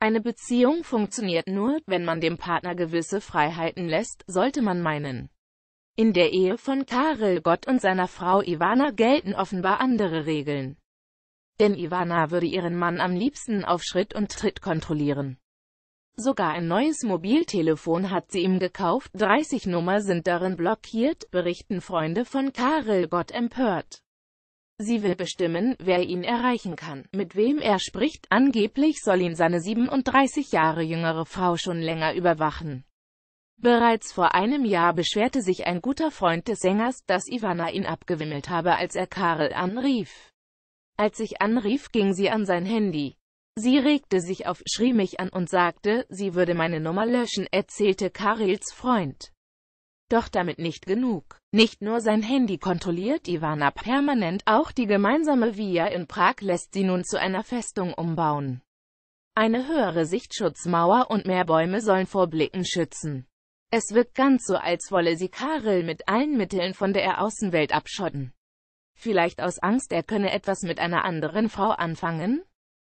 Eine Beziehung funktioniert nur, wenn man dem Partner gewisse Freiheiten lässt, sollte man meinen. In der Ehe von Karel Gott und seiner Frau Ivana gelten offenbar andere Regeln. Denn Ivana würde ihren Mann am liebsten auf Schritt und Tritt kontrollieren. Sogar ein neues Mobiltelefon hat sie ihm gekauft, 30 Nummer sind darin blockiert, berichten Freunde von Karel Gott empört. Sie will bestimmen, wer ihn erreichen kann, mit wem er spricht, angeblich soll ihn seine 37 Jahre jüngere Frau schon länger überwachen. Bereits vor einem Jahr beschwerte sich ein guter Freund des Sängers, dass Ivana ihn abgewimmelt habe, als er Karel anrief. Als ich anrief, ging sie an sein Handy. Sie regte sich auf, schrie mich an und sagte, sie würde meine Nummer löschen, erzählte Karels Freund. Doch damit nicht genug. Nicht nur sein Handy kontrolliert Ivana permanent, auch die gemeinsame Via in Prag lässt sie nun zu einer Festung umbauen. Eine höhere Sichtschutzmauer und mehr Bäume sollen vor Blicken schützen. Es wirkt ganz so, als wolle sie Karel mit allen Mitteln von der Außenwelt abschotten. Vielleicht aus Angst, er könne etwas mit einer anderen Frau anfangen?